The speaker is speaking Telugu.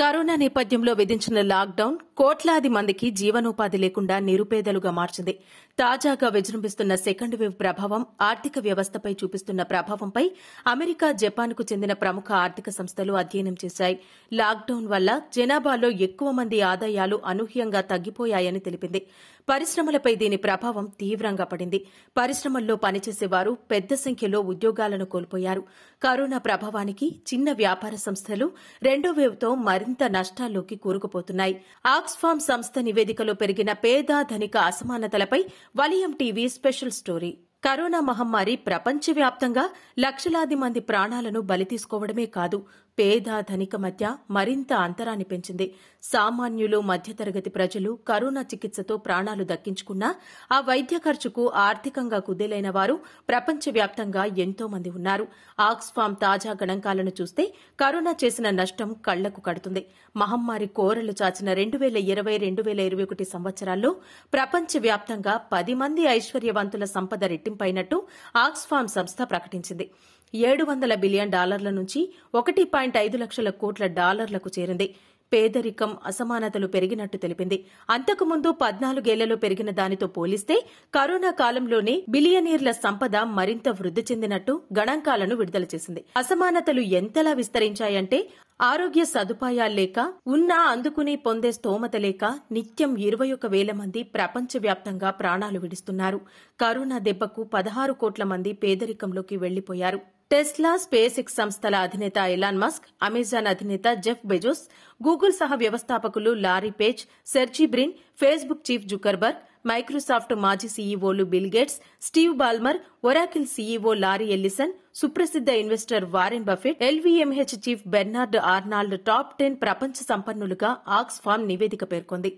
కరోనా నేపథ్యంలో విధించిన లాక్డౌన్ కోట్లాది మందికి జీవనోపాధి లేకుండా నిరుపేదలుగా మార్చింది తాజాగా విజృంభిస్తున్న సెకండ్ వేవ్ ప్రభావం ఆర్థిక వ్యవస్థపై చూపిస్తున్న ప్రభావంపై అమెరికా జపాన్కు చెందిన ప్రముఖ ఆర్థిక సంస్థలు అధ్యయనం చేశాయి లాక్డౌన్ వల్ల జనాభాలో ఎక్కువ మంది ఆదాయాలు అనూహ్యంగా తగ్గిపోయాయని తెలిపింది పరిశ్రమలపై దీని ప్రభావం తీవ్రంగా పడింది పరిశ్రమల్లో పనిచేసేవారు పెద్ద సంఖ్యలో ఉద్యోగాలను కోల్పోయారు కరోనా ప్రభావానికి చిన్న వ్యాపార సంస్థలు రెండో వేవ్తో మరింత నష్టాల్లోకి కూరుకుపోతున్నాయి ఆక్స్ఫామ్ సంస్థ నివేదికలో పెరిగిన పేద ధనిక అసమానతలపై వలియం టీవీ స్పెషల్ స్టోరీ కరోనా మహమ్మారి ప్రపంచవ్యాప్తంగా లక్షలాది మంది ప్రాణాలను బలి తీసుకోవడమే కాదు పేద ధనిక మధ్య మరింత అంతరాన్ని పెంచింది సామాన్యులు మధ్యతరగతి ప్రజలు కరోనా చికిత్సతో ప్రాణాలు దక్కించుకున్నా ఆ వైద్య ఖర్చుకు ఆర్థికంగా కుదేలైన వారు ప్రపంచవ్యాప్తంగా ఎంతో మంది ఉన్నారు ఆక్స్ఫామ్ తాజా గణాంకాలను చూస్తే కరోనా చేసిన నష్టం కళ్లకు కడుతుంది మహమ్మారి కోరలు చాచిన రెండు వేల ఇరవై రెండు వేల ఇరవై ఒకటి సంవత్సరాల్లో ప్రపంచవ్యాప్తంగా పది మంది ఐశ్వర్యవంతుల సంపద రెట్టింపైనట్టు ఆక్స్ఫామ్ సంస్థ ప్రకటించింది ఏడు వందల బిలియన్ డాలర్ల నుంచి ఒకటి పాయింట్ ఐదు లక్షల కోట్ల డాలర్లకు చేరింది పేదరికం అసమానతలు పెరిగినట్టు తెలిపింది అంతకుముందు పద్నాలుగేళ్లలో పెరిగిన దానితో పోలిస్తే కరోనా కాలంలోనే బిలియనీర్ల సంపద మరింత వృద్ధి చెందినట్టు గణాంకాలను విడుదల చేసింది అసమానతలు ఎంతలా విస్తరించాయంటే ఆరోగ్య లేక ఉన్నా అందుకుని పొందే స్తోమత లేక నిత్యం ఇరవై ఒక వేల మంది ప్రపంచవ్యాప్తంగా ప్రాణాలు విడుస్తున్నారు కరోనా దెబ్బకు పదహారు కోట్ల మంది పేదరికంలోకి వెళ్లిపోయారు టెస్లా స్పేస్ ఎక్స్ సంస్థల అధినేత ఎలాన్ మస్క్ అమెజాన్ అధినేత జెఫ్ బెజోస్ గూగుల్ సహా వ్యవస్థాపకులు Larry Page Sergey Brin Facebook chief Zuckerberg Microsoft మాజీ సీఈఓలు Bill Gates Steve Ballmer Oracle CEO Larry Ellison సుప్రసిద్ధ investor Warren Buffett LVMH chief Bernard Arnault top ten ప్రపంచ సంపన్నులుగా ఆక్స్ఫామ్ నివేదిక పేర్కొంది